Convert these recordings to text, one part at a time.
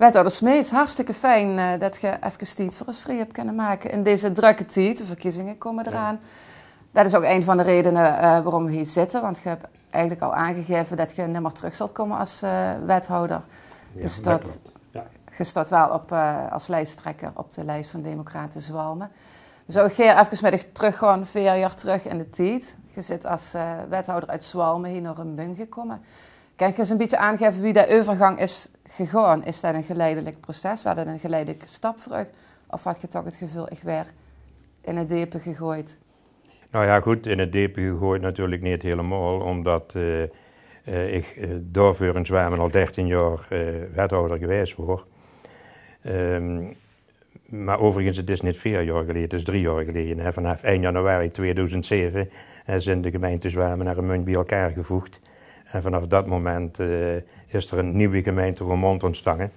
Wethouder Smeets, hartstikke fijn eh, dat je even tijd voor ons vrij hebt kunnen maken in deze drukke tijd. De verkiezingen komen eraan. Dat is ook een van de redenen eh, waarom we hier zitten, want je hebt eigenlijk al aangegeven dat je nimmer terug zult komen als eh, wethouder. dus dat, je staat wel op, als lijsttrekker op de lijst van Democraten Zwalmen. Zo dus Geer, even met terug, gewoon vier jaar terug in de tijd. Je zit als wethouder uit Zwalmen hier naar een bung gekomen. Kijk eens een beetje aangeven wie de overgang is gegaan? Is dat een geleidelijk proces? Waar dat een geleidelijke stap terug? Of had je toch het gevoel, ik werd in het diepe gegooid? Nou ja, goed, in het diepe gegooid natuurlijk niet helemaal, omdat uh, uh, ik uh, eh, door al 13 jaar wethouder geweest word. Ehm, maar overigens, het is niet vier jaar geleden, het is drie jaar geleden. Hè. Vanaf 1 januari 2007 zijn de gemeente Zwamen naar een munt bij elkaar gevoegd. En vanaf dat moment eh, is er een nieuwe gemeente Roermond ontstangen.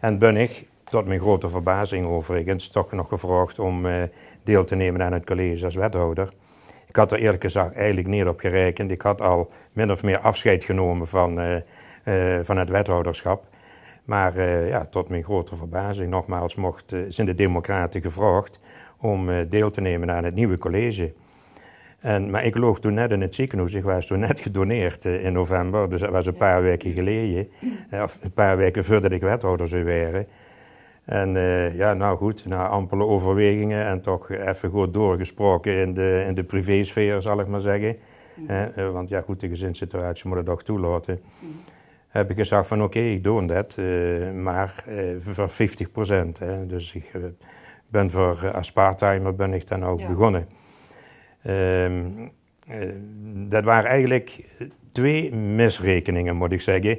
En ben ik, tot mijn grote verbazing overigens, toch nog gevraagd om eh, deel te nemen aan het college als wethouder. Ik had er eerlijk gezegd eigenlijk niet op gerekend. Ik had al min of meer afscheid genomen van, eh, van het wethouderschap. Maar ja, tot mijn grote verbazing, nogmaals, mocht, zijn de Democraten gevraagd om deel te nemen aan het nieuwe college. En, maar ik loog toen net in het ziekenhuis. Ik was toen net gedoneerd eh, in november. Dus dat was een paar weken geleden. Eh, of een paar weken voordat ik wethouder zou werden. En eh, ja, nou goed, na ampele overwegingen en toch even goed doorgesproken in de, in de privésfeer, zal ik maar zeggen. Mhm. want ja, goed, de gezinssituatie moet het toch toelaten. Mhm. Heb ik gezegd van oké, ik doe dat, maar voor 50 procent. Dus ik ben voor als part ben ik dan ook begonnen. Ehm, eh, dat waren eigenlijk twee misrekeningen, moet ik zeggen.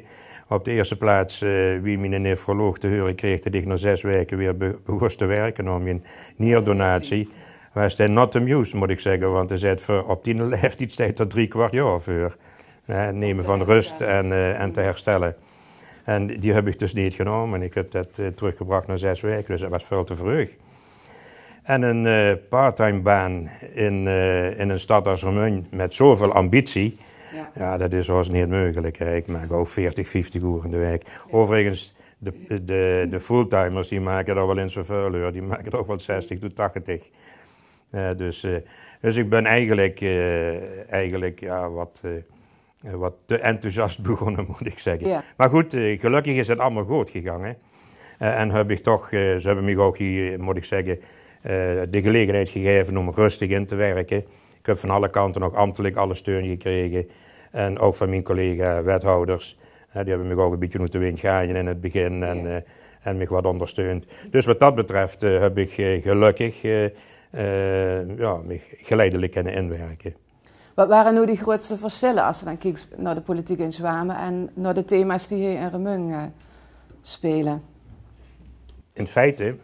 Op de eerste plaats, uh, wie mijn nefroloog te horen kreeg dat ik na zes weken weer be te werken om een nierdonatie, was hij not amused, moet ik zeggen, want hij zei, voor op die leeftijd tijd tot drie kwart jaar voor. nemen van rust en, eh, en te herstellen. En die heb ik dus niet genomen. Ik heb dat teruggebracht na zes weken, dus dat was veel te vroeg. En een uh, parttime baan in, eh, in een stad als Romein met zoveel ambitie, ja, dat is ons niet mogelijk. Hè. Ik maak ook 40, 50 uur in de week. Overigens, de, de, de fulltimers die maken dat wel in zoveel uur, die maken toch wel 60 tot 80. Eh, dus, dus ik ben eigenlijk, eigenlijk ja, wat, wat te enthousiast begonnen, moet ik zeggen. Maar goed, gelukkig is het allemaal goed gegaan. Hè. en heb ik toch, ze hebben mij ook hier, moet ik zeggen eh, de gelegenheid gegeven om rustig in te werken. Ik heb van alle kanten nog ambtelijk alle steun gekregen. En ook van mijn collega-wethouders. Eh, die hebben me ook een beetje moeten wind in het begin en, ja. Eh, en me wat ondersteund. Dus wat dat betreft heb ik gelukkig ja, me geleidelijk kunnen inwerken. Wat waren nu die grootste verschillen als je dan kijkt naar de politiek in Zwamen en naar de thema's die hier in Remung spelen? In feite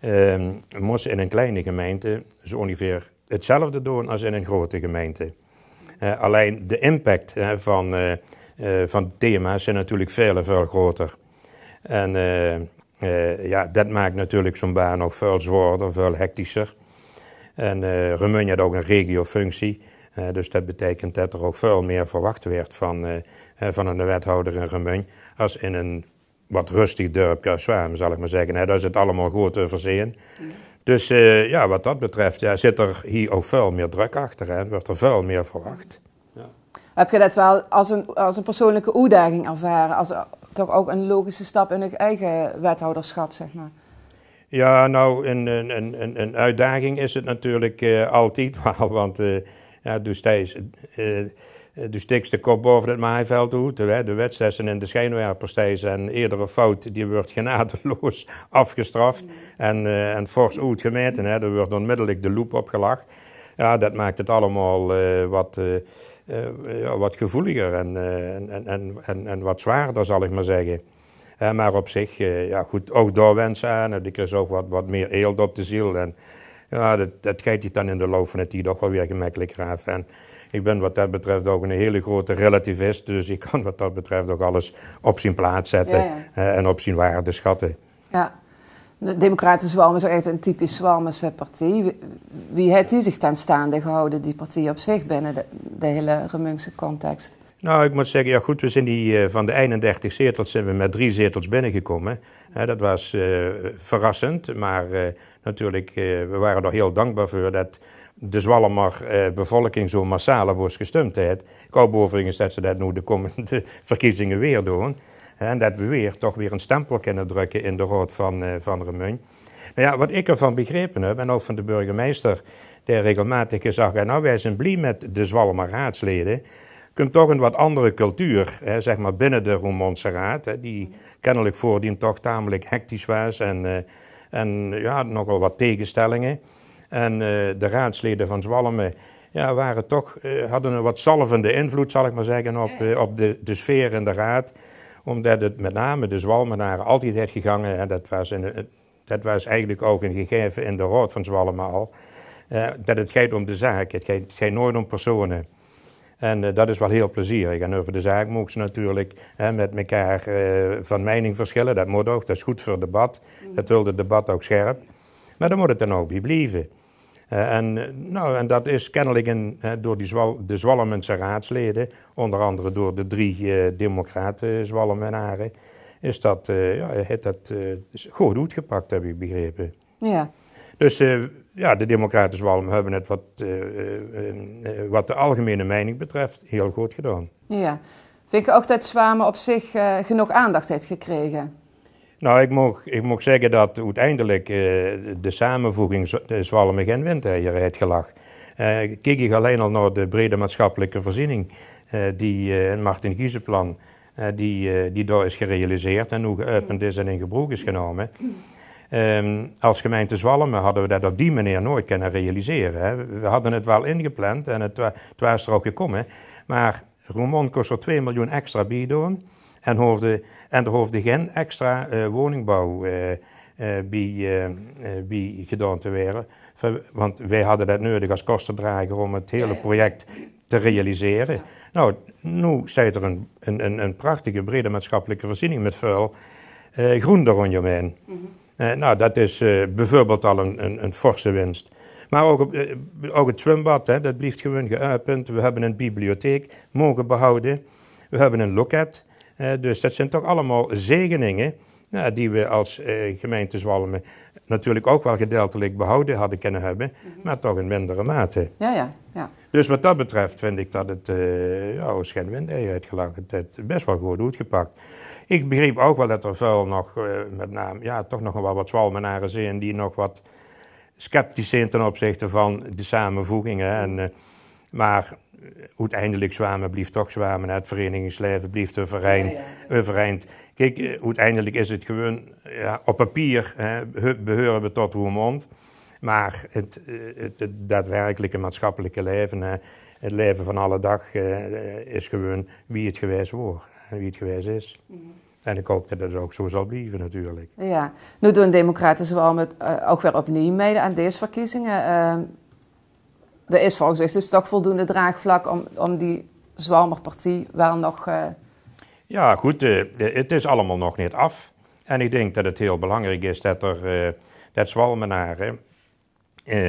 Ehm, moest in een kleine gemeente zo ongeveer hetzelfde doen als in een grote gemeente. Eh, alleen de impact van, uh, van thema's is natuurlijk veel veel groter. En ja, dat maakt natuurlijk zo'n baan nog veel zwaarder, veel hectischer. En uh, had ook een regiofunctie. dus dat betekent dat er ook veel meer verwacht werd van, van een wethouder in Remun als in een wat rustig dorpje zwemmen, zal ik maar zeggen. Hè. Daar is het allemaal goed te Dus eh, ja, wat dat betreft ja, zit er hier ook veel meer druk achter en wordt er veel meer verwacht. Heb je dat wel als een, als een persoonlijke uitdaging ervaren? Als eh, toch ook een logische stap in je eigen wethouderschap, zeg maar? Ja, nou, een, een, een, een uitdaging is het natuurlijk eh, altijd wel. Want uh, ja, dus uh, eh, dus de kop boven het maaiveld hoe De wedstrijden in de schijnwerpers en eerdere fout die wordt genadeloos afgestraft mm. en, eh, en fors uitgemeten. Hè. Er wordt onmiddellijk de loep opgelacht. Ja, dat maakt het allemaal eh, wat, wat gevoeliger en, en, en, en, wat zwaarder, zal ik maar zeggen. maar op zich, ja goed, ook doorwensen aan. Er is ook wat, wat meer eeld op de ziel. En ja, dat, dat gaat je dan in de loop van het die toch wel weer gemakkelijker af. En, ik ben wat dat betreft ook een hele grote relativist, dus ik kan wat dat betreft ook alles op zijn plaats zetten eh, en op zijn waarde schatten. Ja. De Democratische Zwarm is echt een typisch Zwarmse partij. Wie heeft die zich ten staande gehouden, die partij op zich, binnen de, hele Remunkse context? Nou, ik moet zeggen, ja goed, we zijn die, eh, van de 31 zetels zijn we met drie zetels binnengekomen. dat was eh, verrassend, maar eh, natuurlijk, we waren er heel dankbaar voor dat de Zwallemer bevolking zo massaal was gestemd heeft. Ik hoop overigens dat ze dat nu de komende verkiezingen weer doen. En dat we weer toch weer een stempel kunnen drukken in de rood van, van Remun. Nou ja, wat ik ervan begrepen heb, en ook van de burgemeester, die regelmatig gezegd nou wij zijn blij met de Zwallemer raadsleden kunt toch een wat andere cultuur, hè, zeg maar binnen de Roemondse Raad, hè, die kennelijk voordien toch tamelijk hectisch was en, eh, en ja, nogal wat tegenstellingen. En eh, de raadsleden van Zwalmen ja, waren toch, eh, hadden een wat zalvende invloed, zal ik maar zeggen, op, op de, de sfeer in de raad. Omdat het met name de Zwalmenaren altijd heeft gegangen, en dat was, in dat was eigenlijk ook een gegeven in de Rood van Zwalmen al, dat het gaat om de zaak, het gaat, het gaat nooit om personen. En eh, dat is wel heel plezierig. En over de zaak mogen ze natuurlijk hè, met elkaar eh, van mening verschillen. Dat moet ook, dat is goed voor het debat. Mm. Dat wil het debat ook scherp. Maar dan moet het dan ook bij blijven. Eh, en, nou, en dat is kennelijk door die zwal, de Zwallemense raadsleden, onder andere door de drie democraten Zwallemenaren, is dat, ja, heeft dat goed gepakt, heb ik begrepen. Ja. Dus eh, ja, de democratische warm hebben het wat, eh, eh, wat de algemene mening betreft heel goed gedaan. Ja, vind ik ook dat Zwamen op zich genoeg aandacht heeft gekregen? Nou, ik mocht ik mocht zeggen dat uiteindelijk de samenvoeging Zwalmen en Windeier heeft gelag. kijk ik alleen al naar de brede maatschappelijke voorziening, die Martin Giezenplan, die, die daar is gerealiseerd en hoe geopend is en in gebruik is genomen. Ehm, als gemeente Zwalmen hadden we dat op die manier nooit kunnen realiseren. Hè. We hadden het wel ingepland en het, was er ook gekomen. Maar Roermond kost er 2 miljoen extra bieden. En, en er hoefde geen extra eh, woningbouw uh, eh, uh, eh, bij, bij, gedaan te worden. Want wij hadden dat nodig als kostendrager om het hele project te realiseren. Nou, nu zit er een, een, een, prachtige brede maatschappelijke voorziening met vuil groen er rondom eh, nou, dat is eh, bijvoorbeeld al een, een, een, forse winst. Maar ook, eh, ook het zwembad, hè, dat blijft gewoon geuipend. We hebben een bibliotheek mogen behouden. We hebben een loket. dus dat zijn toch allemaal zegeningen nou, die we als gemeente Zwalmen natuurlijk ook wel gedeeltelijk behouden hadden kunnen hebben, mhm. maar toch in mindere mate. Ja, ja, ja. Dus wat dat betreft vind ik dat het uh, ja, het best wel goed uitgepakt. Ik begreep ook wel dat er veel nog, eh, met name, ja, toch nog wel wat zwalmenaren zijn die nog wat sceptisch zijn ten opzichte van de samenvoegingen. En, eh, maar eh, uiteindelijk Zwamen blijft toch Zwamen, het verenigingsleven blijft een verein, Kijk, uiteindelijk is het gewoon ja, op papier hè, behoren we tot Roermond. Maar het, het, het, daadwerkelijke maatschappelijke leven, hè, het leven van alle dag, is gewoon wie het geweest wordt en wie het geweest is. En ik hoop dat dat ook zo zal blijven natuurlijk. Ja, nu doen democraten zowel met, eh, ook weer opnieuw mee aan deze verkiezingen. Ehm, er is volgens zich dus toch voldoende draagvlak om, om die Zwalmer-partij wel nog... Eh, ja, goed, eh, het is allemaal nog niet af. En ik denk dat het heel belangrijk is dat, er, dat Zwalmenaren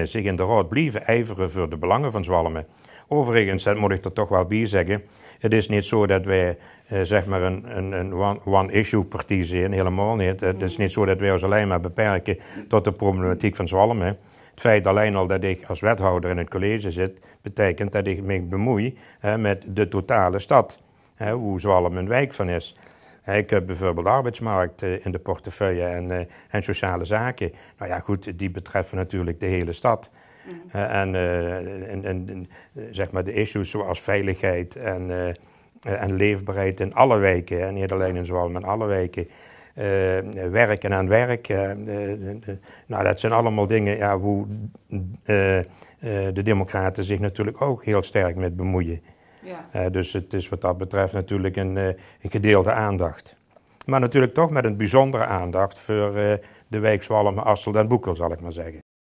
zich in de rood blijven ijveren voor de belangen van Zwalmen. Overigens, dat moet ik er toch wel bij zeggen, het is niet zo dat wij eh, zeg maar een, een, een one-issue one partij zijn, helemaal niet. Het is niet zo dat wij ons alleen maar beperken tot de problematiek van Zwalm. Hè. Het feit alleen al dat ik als wethouder in het college zit, betekent dat ik me bemoei hè, met de totale stad. Hè, hoe Zwalm een wijk van is. Ik heb bijvoorbeeld arbeidsmarkt eh, in de portefeuille en, eh, en sociale zaken. Nou ja, goed, die betreffen natuurlijk de hele stad. Mhm. Eh, en, en, en, eh, zeg maar de issues zoals veiligheid en, eh, en leefbaarheid in alle wijken, en niet alleen in Zwalm, maar in alle wijken. werken aan werk. nou, dat zijn allemaal dingen ja, hoe de Democraten zich natuurlijk ook heel sterk met bemoeien. Ja. dus het is wat dat betreft natuurlijk een, gedeelde aandacht. Maar natuurlijk toch met een bijzondere aandacht voor de wijk Zwalm, Assel en Boekel, zal ik maar zeggen.